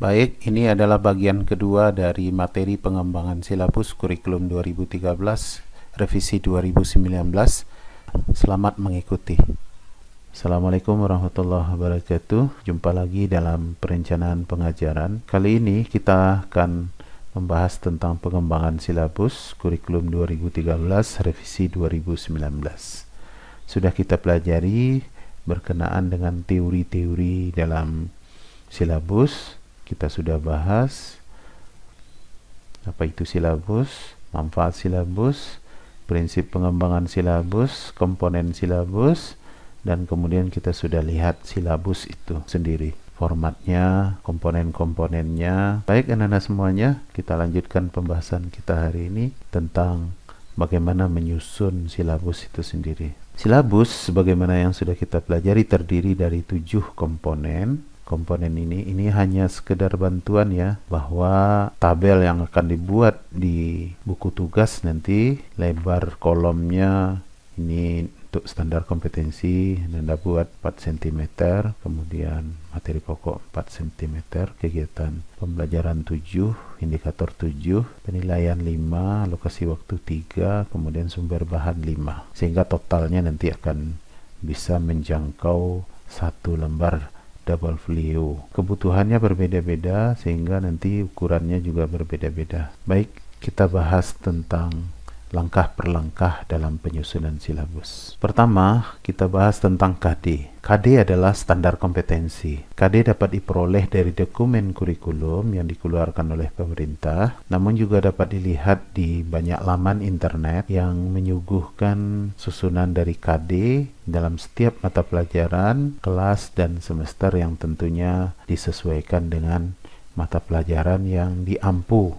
Baik, ini adalah bagian kedua dari materi pengembangan silabus kurikulum 2013 revisi 2019. Selamat mengikuti. Assalamualaikum warahmatullahi wabarakatuh. Jumpa lagi dalam perencanaan pengajaran. Kali ini kita akan membahas tentang pengembangan silabus kurikulum 2013 revisi 2019. Sudah kita pelajari berkenaan dengan teori-teori dalam silabus kita sudah bahas apa itu silabus, manfaat silabus, prinsip pengembangan silabus, komponen silabus, dan kemudian kita sudah lihat silabus itu sendiri formatnya, komponen-komponennya. Baik anak-anak semuanya, kita lanjutkan pembahasan kita hari ini tentang bagaimana menyusun silabus itu sendiri. Silabus sebagaimana yang sudah kita pelajari terdiri dari tujuh komponen komponen ini ini hanya sekedar bantuan ya bahwa tabel yang akan dibuat di buku tugas nanti lebar kolomnya ini untuk standar kompetensi Anda buat 4 cm, kemudian materi pokok 4 cm, kegiatan pembelajaran 7, indikator 7, penilaian 5, lokasi waktu 3, kemudian sumber bahan 5. Sehingga totalnya nanti akan bisa menjangkau satu lembar terhadap folio Kebutuhannya berbeda-beda sehingga nanti ukurannya juga berbeda-beda. Baik, kita bahas tentang langkah per langkah dalam penyusunan silabus. Pertama, kita bahas tentang KD. KD adalah standar kompetensi. KD dapat diperoleh dari dokumen kurikulum yang dikeluarkan oleh pemerintah, namun juga dapat dilihat di banyak laman internet yang menyuguhkan susunan dari KD dalam setiap mata pelajaran, kelas, dan semester yang tentunya disesuaikan dengan mata pelajaran yang diampu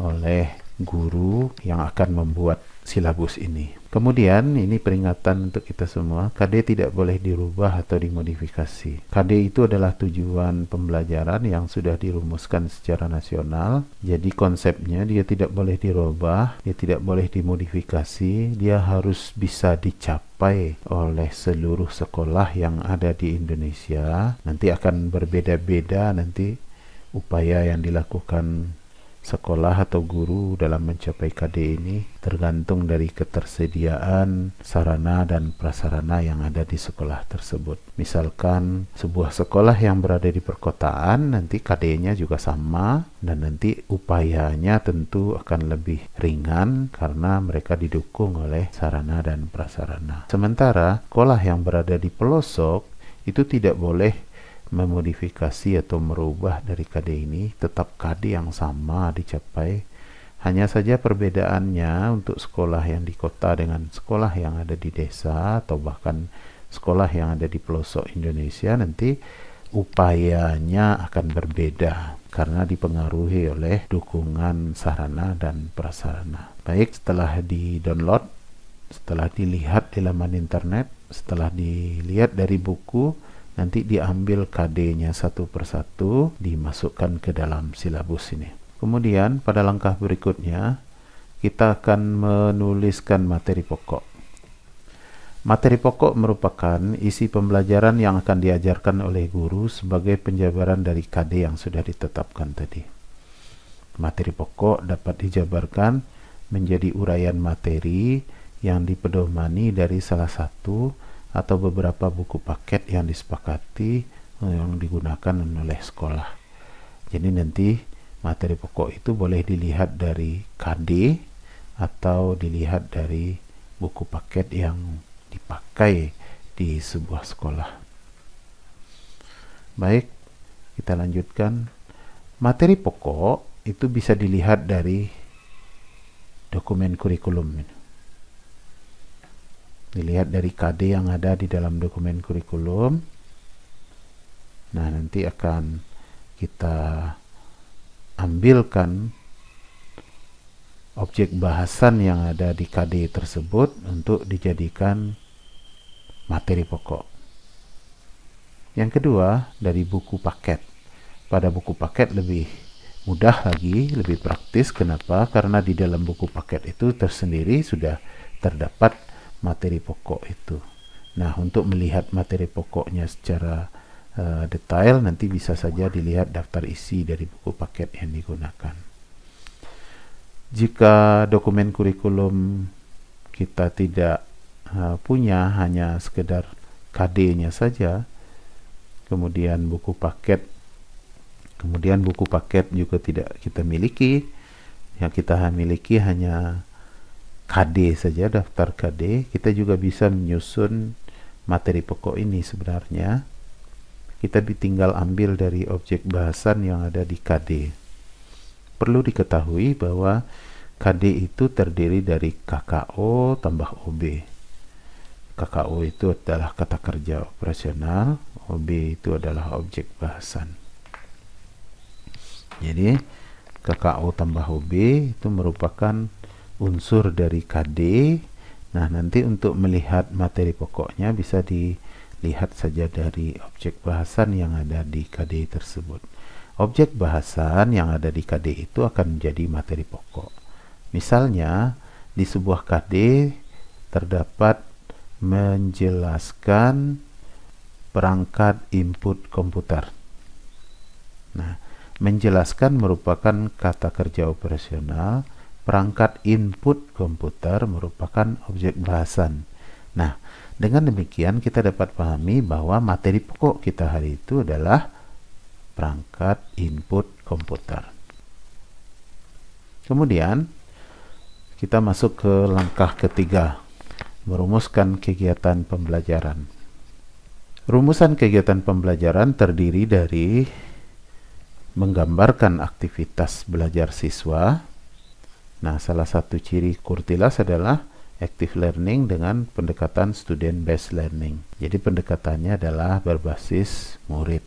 oleh guru yang akan membuat silabus ini. Kemudian ini peringatan untuk kita semua, KD tidak boleh dirubah atau dimodifikasi. KD itu adalah tujuan pembelajaran yang sudah dirumuskan secara nasional. Jadi konsepnya dia tidak boleh dirubah, dia tidak boleh dimodifikasi, dia harus bisa dicapai oleh seluruh sekolah yang ada di Indonesia. Nanti akan berbeda-beda nanti upaya yang dilakukan sekolah atau guru dalam mencapai KD ini tergantung dari ketersediaan sarana dan prasarana yang ada di sekolah tersebut. Misalkan sebuah sekolah yang berada di perkotaan nanti KD-nya juga sama dan nanti upayanya tentu akan lebih ringan karena mereka didukung oleh sarana dan prasarana. Sementara sekolah yang berada di pelosok itu tidak boleh memodifikasi atau merubah dari KD ini tetap KD yang sama dicapai hanya saja perbedaannya untuk sekolah yang di kota dengan sekolah yang ada di desa atau bahkan sekolah yang ada di pelosok Indonesia nanti upayanya akan berbeda karena dipengaruhi oleh dukungan sarana dan prasarana. Baik, setelah di-download, setelah dilihat di laman internet, setelah dilihat dari buku, Nanti diambil KD-nya satu persatu, dimasukkan ke dalam silabus ini. Kemudian pada langkah berikutnya, kita akan menuliskan materi pokok. Materi pokok merupakan isi pembelajaran yang akan diajarkan oleh guru sebagai penjabaran dari KD yang sudah ditetapkan tadi. Materi pokok dapat dijabarkan menjadi uraian materi yang dipedomani dari salah satu atau beberapa buku paket yang disepakati eh, yang digunakan oleh sekolah. Jadi nanti materi pokok itu boleh dilihat dari KD atau dilihat dari buku paket yang dipakai di sebuah sekolah. Baik, kita lanjutkan. Materi pokok itu bisa dilihat dari dokumen kurikulum dilihat dari KD yang ada di dalam dokumen kurikulum nah nanti akan kita ambilkan objek bahasan yang ada di KD tersebut untuk dijadikan materi pokok yang kedua dari buku paket pada buku paket lebih mudah lagi lebih praktis kenapa karena di dalam buku paket itu tersendiri sudah terdapat materi pokok itu. Nah, untuk melihat materi pokoknya secara uh, detail nanti bisa saja dilihat daftar isi dari buku paket yang digunakan. Jika dokumen kurikulum kita tidak uh, punya hanya sekedar KD-nya saja, kemudian buku paket kemudian buku paket juga tidak kita miliki, yang kita miliki hanya KD saja daftar KD kita juga bisa menyusun materi pokok ini sebenarnya kita tinggal ambil dari objek bahasan yang ada di KD perlu diketahui bahwa KD itu terdiri dari KKO tambah OB KKO itu adalah kata kerja operasional OB itu adalah objek bahasan jadi KKO tambah OB itu merupakan unsur dari KD nah nanti untuk melihat materi pokoknya bisa dilihat saja dari objek bahasan yang ada di KD tersebut objek bahasan yang ada di KD itu akan menjadi materi pokok misalnya di sebuah KD terdapat menjelaskan perangkat input komputer. Nah, menjelaskan merupakan kata kerja operasional perangkat input komputer merupakan objek bahasan. Nah, dengan demikian kita dapat pahami bahwa materi pokok kita hari itu adalah perangkat input komputer. Kemudian kita masuk ke langkah ketiga, merumuskan kegiatan pembelajaran. Rumusan kegiatan pembelajaran terdiri dari menggambarkan aktivitas belajar siswa, Nah, salah satu ciri Kurtilas adalah active learning dengan pendekatan student based learning. Jadi pendekatannya adalah berbasis murid,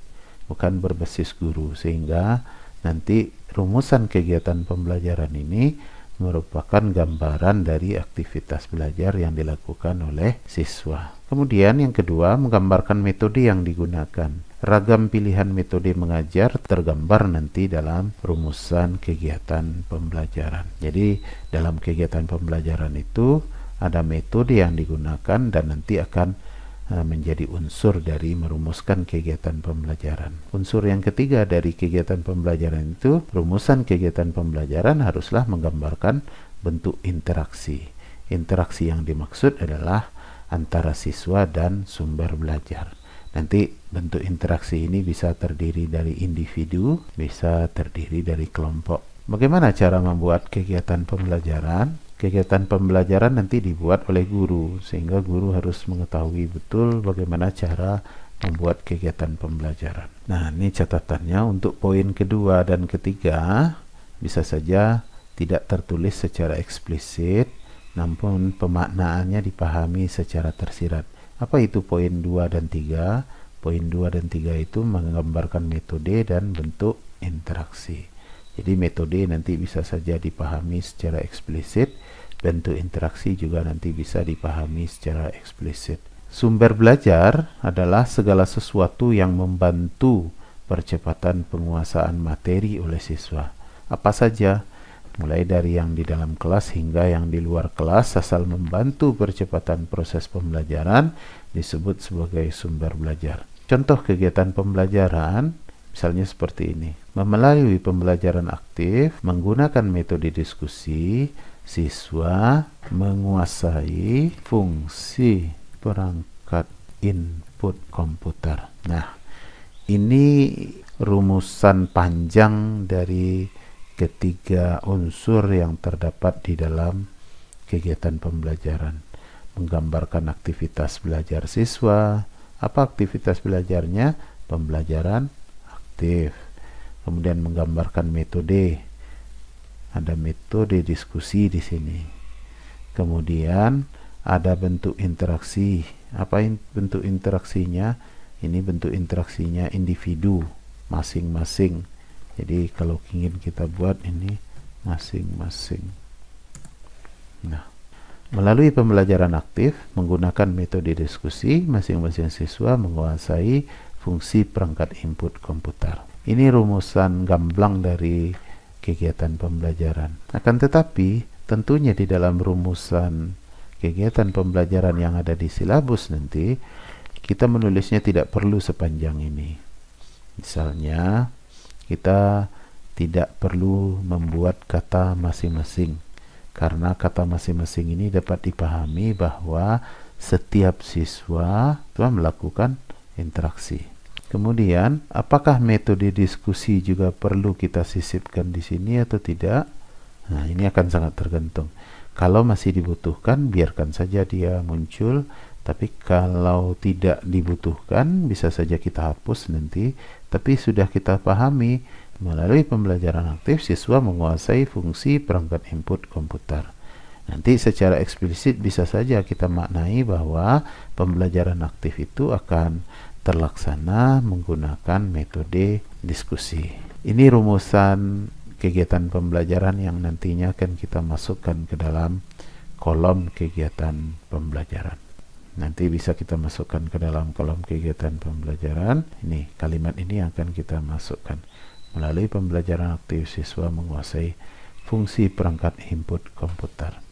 bukan berbasis guru sehingga nanti rumusan kegiatan pembelajaran ini merupakan gambaran dari aktivitas belajar yang dilakukan oleh siswa. Kemudian yang kedua, menggambarkan metode yang digunakan. Ragam pilihan metode mengajar tergambar nanti dalam rumusan kegiatan pembelajaran. Jadi, dalam kegiatan pembelajaran itu ada metode yang digunakan dan nanti akan e, menjadi unsur dari merumuskan kegiatan pembelajaran. Unsur yang ketiga dari kegiatan pembelajaran itu, rumusan kegiatan pembelajaran haruslah menggambarkan bentuk interaksi. Interaksi yang dimaksud adalah antara siswa dan sumber belajar. Nanti bentuk interaksi ini bisa terdiri dari individu, bisa terdiri dari kelompok. Bagaimana cara membuat kegiatan pembelajaran? Kegiatan pembelajaran nanti dibuat oleh guru, sehingga guru harus mengetahui betul bagaimana cara membuat kegiatan pembelajaran. Nah, ini catatannya untuk poin kedua dan ketiga bisa saja tidak tertulis secara eksplisit, namun pemaknaannya dipahami secara tersirat. Apa itu poin 2 dan 3? Poin 2 dan 3 itu menggambarkan metode dan bentuk interaksi. Jadi metode nanti bisa saja dipahami secara eksplisit, bentuk interaksi juga nanti bisa dipahami secara eksplisit. Sumber belajar adalah segala sesuatu yang membantu percepatan penguasaan materi oleh siswa. Apa saja? mulai dari yang di dalam kelas hingga yang di luar kelas asal membantu percepatan proses pembelajaran disebut sebagai sumber belajar. Contoh kegiatan pembelajaran misalnya seperti ini. Melalui pembelajaran aktif menggunakan metode diskusi, siswa menguasai fungsi perangkat input komputer. Nah, ini rumusan panjang dari ketiga unsur yang terdapat di dalam kegiatan pembelajaran menggambarkan aktivitas belajar siswa apa aktivitas belajarnya pembelajaran aktif kemudian menggambarkan metode ada metode diskusi di sini kemudian ada bentuk interaksi apa in, bentuk interaksinya ini bentuk interaksinya individu masing-masing jadi kalau ingin kita buat ini masing-masing nah melalui pembelajaran aktif menggunakan metode diskusi masing-masing siswa menguasai fungsi perangkat input komputer ini rumusan gamblang dari kegiatan pembelajaran akan tetapi tentunya di dalam rumusan kegiatan pembelajaran yang ada di silabus nanti kita menulisnya tidak perlu sepanjang ini misalnya kita tidak perlu membuat kata masing-masing karena kata masing-masing ini dapat dipahami bahwa setiap siswa telah melakukan interaksi. Kemudian, apakah metode diskusi juga perlu kita sisipkan di sini atau tidak? Nah, ini akan sangat tergantung. Kalau masih dibutuhkan, biarkan saja dia muncul tapi kalau tidak dibutuhkan bisa saja kita hapus nanti tapi sudah kita pahami melalui pembelajaran aktif siswa menguasai fungsi perangkat input komputer nanti secara eksplisit bisa saja kita maknai bahwa pembelajaran aktif itu akan terlaksana menggunakan metode diskusi ini rumusan kegiatan pembelajaran yang nantinya akan kita masukkan ke dalam kolom kegiatan pembelajaran nanti bisa kita masukkan ke dalam kolom kegiatan pembelajaran ini kalimat ini akan kita masukkan melalui pembelajaran aktif siswa menguasai fungsi perangkat input komputer